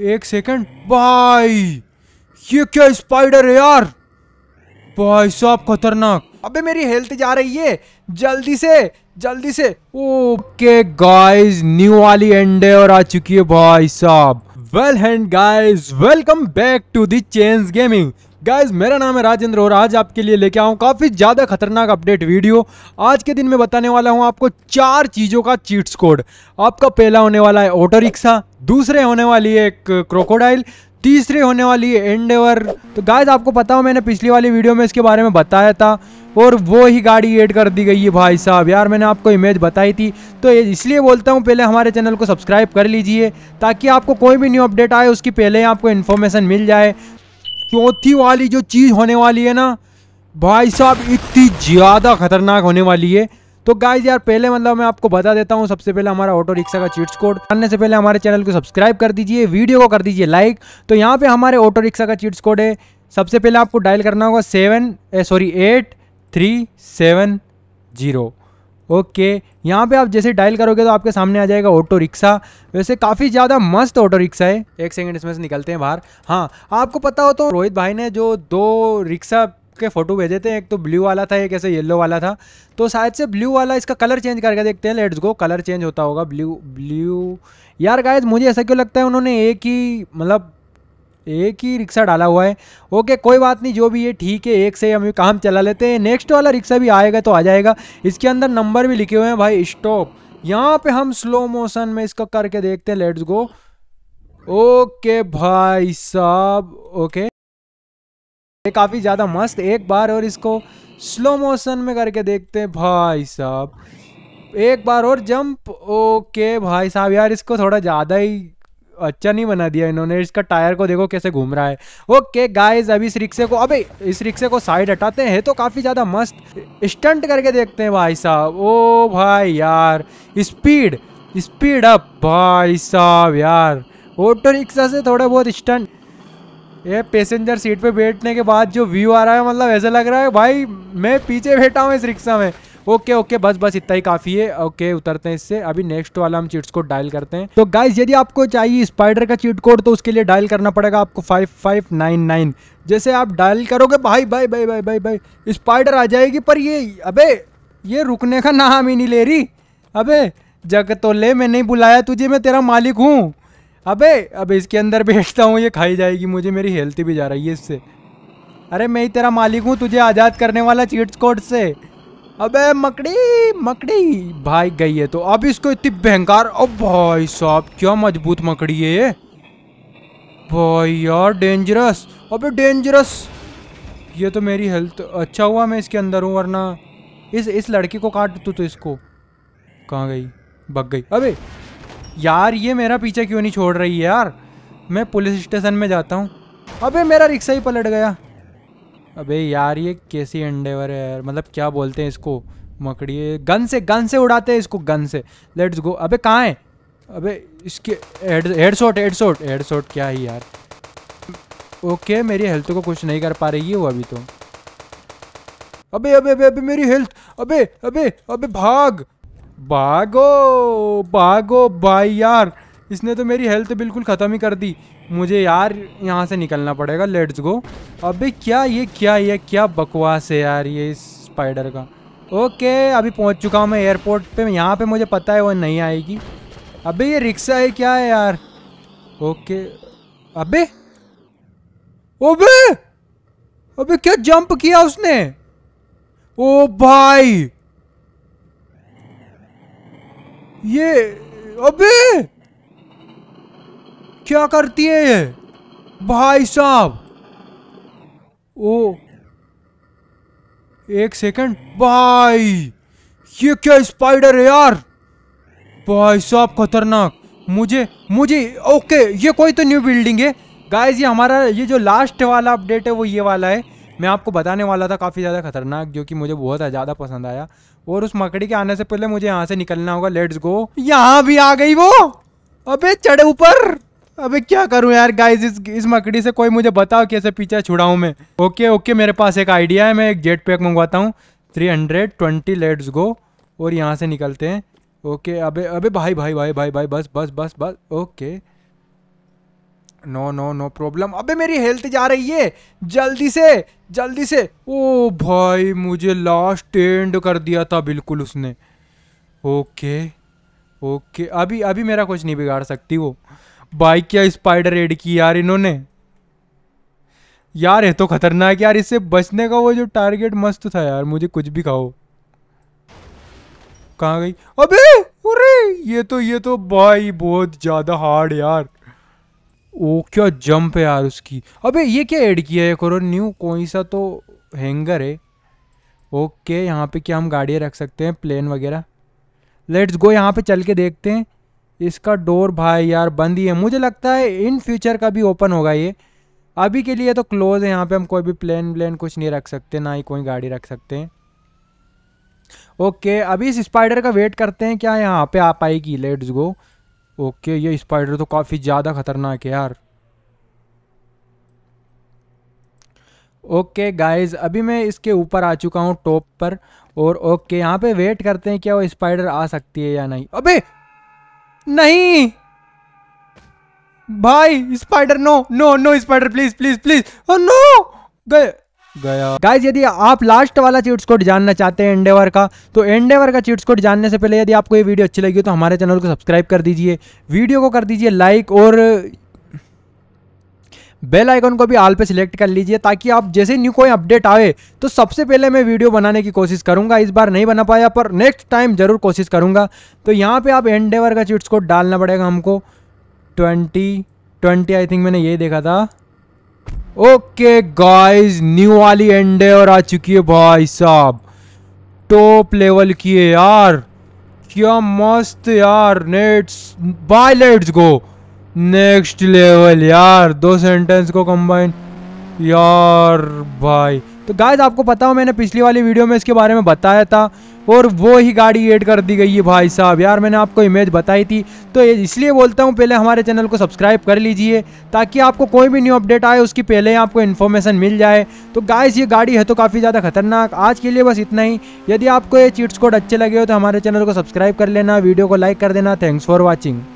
एक सेकंड भाई ये क्या स्पाइडर है यार भाई साहब खतरनाक अबे मेरी हेल्थ जा रही है जल्दी से जल्दी से ओके गाइस न्यू वाली एंड और आ चुकी है भाई साहब वेल हैंड guys welcome back to the change gaming guys मेरा नाम है राजेंद्र और आज आपके लिए लेके आऊँ काफ़ी ज़्यादा खतरनाक अपडेट वीडियो आज के दिन मैं बताने वाला हूँ आपको चार चीज़ों का चीट्स कोड आपका पहला होने वाला है ऑटो रिक्शा दूसरे होने वाली है एक क्रोकोडाइल तीसरे होने वाली है एंडेवर तो गाइज आपको पता हो मैंने पिछली वाली वीडियो में इसके बारे में बताया था और वो ही गाड़ी ऐड कर दी गई है भाई साहब यार मैंने आपको इमेज बताई थी तो इसलिए बोलता हूँ पहले हमारे चैनल को सब्सक्राइब कर लीजिए ताकि आपको कोई भी न्यू अपडेट आए उसकी पहले आपको इन्फॉर्मेशन मिल जाए चौथी वाली जो चीज़ होने वाली है ना भाई साहब इतनी ज़्यादा खतरनाक होने वाली है तो गाइज यार पहले मतलब मैं आपको बता देता हूँ सबसे पहले हमारा ऑटो रिक्शा का चीट्स कोड करने से पहले हमारे चैनल को सब्सक्राइब कर दीजिए वीडियो को कर दीजिए लाइक तो यहाँ पे हमारे ऑटो रिक्शा का चीट्स कोड है सबसे पहले आपको डायल करना होगा seven sorry eight three seven zero okay यहाँ पे आप जैसे डायल करोगे तो आपके सामने आ जाएगा ऑटो रिक्शा वैसे काफ़ी ज़्यादा मस्त ऑटो रिक्शा है एक सेकंड इसमें से निकलते हैं बाहर हाँ आपको पता हो तो रोहित भाई ने जो दो रिक्शा के फ़ोटो भेजे थे एक तो ब्लू वाला था एक ऐसे येलो वाला था तो शायद से ब्लू वाला इसका कलर चेंज करके देखते हैं लेट्स गो कलर चेंज होता होगा ब्लू ब्लू यार गायज मुझे ऐसा क्यों लगता है उन्होंने एक ही मतलब एक ही रिक्शा डाला हुआ है ओके कोई बात नहीं जो भी है ठीक है एक से हम काम चला लेते हैं नेक्स्ट वाला रिक्शा भी आएगा तो आ जाएगा इसके अंदर नंबर भी लिखे हुए हैं भाई स्टॉप यहाँ पे हम स्लो मोशन में इसको करके देखते हैं लेट्स गो ओके भाई साहब ओके काफ़ी ज़्यादा मस्त एक बार और इसको स्लो मोशन में करके देखते हैं भाई साहब एक बार और जंप ओके भाई साहब यार इसको थोड़ा ज़्यादा ही अच्छा नहीं बना दिया इन्होंने इसका टायर को देखो कैसे घूम रहा है ओके गाइस अभी इस रिक्शे को अबे इस रिक्शे को साइड हटाते हैं तो काफ़ी ज़्यादा मस्त स्टंट करके देखते हैं भाई साहब ओ भाई यार स्पीड स्पीड अप भाई साहब यार ऑटो रिक्शा से थोड़ा बहुत स्टंट ये पैसेंजर सीट पे बैठने के बाद जो व्यू आ रहा है मतलब ऐसा लग रहा है भाई मैं पीछे बैठा हूँ इस रिक्शा में ओके ओके बस बस इतना ही काफ़ी है ओके उतरते हैं इससे अभी नेक्स्ट वाला हम चिट्स कोड डायल करते हैं तो गाइज यदि आपको चाहिए स्पाइडर का चिट कोड तो उसके लिए डायल करना पड़ेगा आपको फाइव फाइव नाइन नाइन जैसे आप डायल करोगे भाई भाई भाई भाई भाई भाई, भाई। स्पाइडर आ जाएगी पर ये अबे ये रुकने का नाम ही नहीं ले रही अबे जग तो ले मैं नहीं बुलाया तुझे मैं तेरा मालिक हूँ अबे अबे इसके अंदर भेजता हूँ ये खाई जाएगी मुझे मेरी हेल्थ भी जा रही है इससे अरे मैं ही तेरा मालिक हूँ तुझे आज़ाद करने वाला चीट्स कोड से अबे मकड़ी मकड़ी भाई गई है तो अब इसको इतनी बहंकार अब भाई साहब क्या मजबूत मकड़ी है ये भाई यार डेंजरस अबे डेंजरस ये तो मेरी हेल्थ अच्छा हुआ मैं इसके अंदर हूँ वरना इस इस लड़की को काट तू तो इसको कहाँ गई भग गई अबे यार ये मेरा पीछा क्यों नहीं छोड़ रही है यार मैं पुलिस स्टेशन में जाता हूँ अबे मेरा रिक्शा ही पलट गया अबे यार ये कैसी एंडेवर है यार मतलब क्या बोलते हैं इसको मकड़िए गन से गन से उड़ाते हैं इसको गन से लेट्स गो अबे कहाँ है अबे इसके head head shot head shot head shot क्या ही यार ओके मेरी हेल्थ को कुछ नहीं कर पा रही है वो अभी तो अबे अबे अबे अबे मेरी हेल्थ अबे अबे अबे भाग भागो भागो भाई यार इसने तो मेरी हेल्थ बिल्कुल ख़त्म ही कर दी मुझे यार यहाँ से निकलना पड़ेगा लेट्स गो अबे क्या ये क्या ये क्या बकवास है यार ये स्पाइडर का ओके अभी पहुँच चुका हूँ मैं एयरपोर्ट पे यहाँ पे मुझे पता है वो नहीं आएगी अबे ये रिक्शा है क्या है यार ओके अबे ओबे अबे क्या जंप किया उसने ओ भाई ये अबे क्या करती है ये भाई साहब ओ एक सेकंड भाई ये क्या स्पाइडर है यार भाई साहब खतरनाक मुझे मुझे ओके ये कोई तो न्यू बिल्डिंग है गाइस ये हमारा ये जो लास्ट वाला अपडेट है वो ये वाला है मैं आपको बताने वाला था काफ़ी ज़्यादा खतरनाक जो कि मुझे बहुत ज़्यादा पसंद आया और उस मकड़ी के आने से पहले मुझे यहाँ से निकलना होगा लेट्स गो यहाँ भी आ गई वो अबे चढ़े ऊपर अबे क्या करूं यार गाइस इस इस मकड़ी से कोई मुझे बताओ कैसे पीछे छुड़ाऊं मैं ओके ओके मेरे पास एक आइडिया है मैं एक जेट पैक मंगवाता हूँ three hundred twenty let's go और यहाँ से निकलते हैं ओके अबे अबे भाई भाई भाई भाई भाई बस बस बस बस okay no no no problem अबे मेरी हेल्थ जा रही है जल्दी से जल्दी से ओ भाई मुझे लास्ट एंड कर दिया था बिल्कुल उसने ओके ओके अभी अभी मेरा कुछ नहीं बिगाड़ सकती वो भाई क्या स्पाइडर एड की यार इन्होंने यार है तो खतरनाक यार इससे बचने का वो जो टारगेट मस्त था यार मुझे कुछ भी खाओ कहा गई अबे अरे ये तो ये तो भाई बहुत ज़्यादा हार्ड यार ओ क्या जंप है यार उसकी अबे ये क्या ऐड किया है करो न्यू कोई सा तो हैंगर है ओके यहाँ पे क्या हम गाड़ियाँ रख सकते हैं प्लेन वगैरह लेट्स गो यहाँ पे चल के देखते हैं इसका डोर भाई यार बंद ही है मुझे लगता है इन फ्यूचर का भी ओपन होगा ये अभी के लिए तो क्लोज़ है यहाँ पे हम कोई भी प्लेन व्लेन कुछ नहीं रख सकते ना ही कोई गाड़ी रख सकते हैं ओके अभी इस स्पाइडर का वेट करते हैं क्या यहाँ पे आ पाएगी लेट्स गो ओके ये स्पाइडर तो काफ़ी ज़्यादा ख़तरनाक है यार ओके गाइस अभी मैं इसके ऊपर आ चुका हूँ टॉप पर और ओके यहाँ पे वेट करते हैं क्या वो स्पाइडर आ सकती है या नहीं अबे नहीं भाई spider no no no spider please please please oh no गए गया गाइज यदि आप लास्ट वाला चीट्स कोड जानना चाहते हैं एंडेवर का तो एंडेवर का चीट्स कोड जानने से पहले यदि आपको ये वीडियो अच्छी लगी हो तो हमारे चैनल को सब्सक्राइब कर दीजिए वीडियो को कर दीजिए लाइक और बेल आइकन को भी आल पे सिलेक्ट कर लीजिए ताकि आप जैसे न्यू कोई अपडेट आए तो सबसे पहले मैं वीडियो बनाने की कोशिश करूंगा इस बार नहीं बना पाया पर नेक्स्ट टाइम जरूर कोशिश करूंगा तो यहाँ पे आप एंडेवर का चिट्स कोड डालना पड़ेगा हमको ट्वेंटी ट्वेंटी आई थिंक मैंने ये देखा था ओके गाइस न्यू वाली एंडेवर आ चुकी है भाई साहब टॉप लेवल की है यार क्या मस्त यार नेट्स बाय लेट्स गो नेक्स्ट लेवल यार दो सेंटेंस को कंबाइन यार भाई तो गाइज आपको पता हो मैंने पिछली वाली वीडियो में इसके बारे में बताया था और वो ही गाड़ी ऐड कर दी गई है भाई साहब यार मैंने आपको इमेज बताई थी तो इसलिए बोलता हूँ पहले हमारे चैनल को सब्सक्राइब कर लीजिए ताकि आपको कोई भी न्यू अपडेट आए उसकी पहले ही आपको इन्फॉर्मेशन मिल जाए तो गाइस ये गाड़ी है तो काफ़ी ज़्यादा खतरनाक आज के लिए बस इतना ही यदि आपको ये चीट्स कोड अच्छे लगे हो तो हमारे चैनल को सब्सक्राइब कर लेना वीडियो को लाइक कर देना थैंक्स फॉर वॉचिंग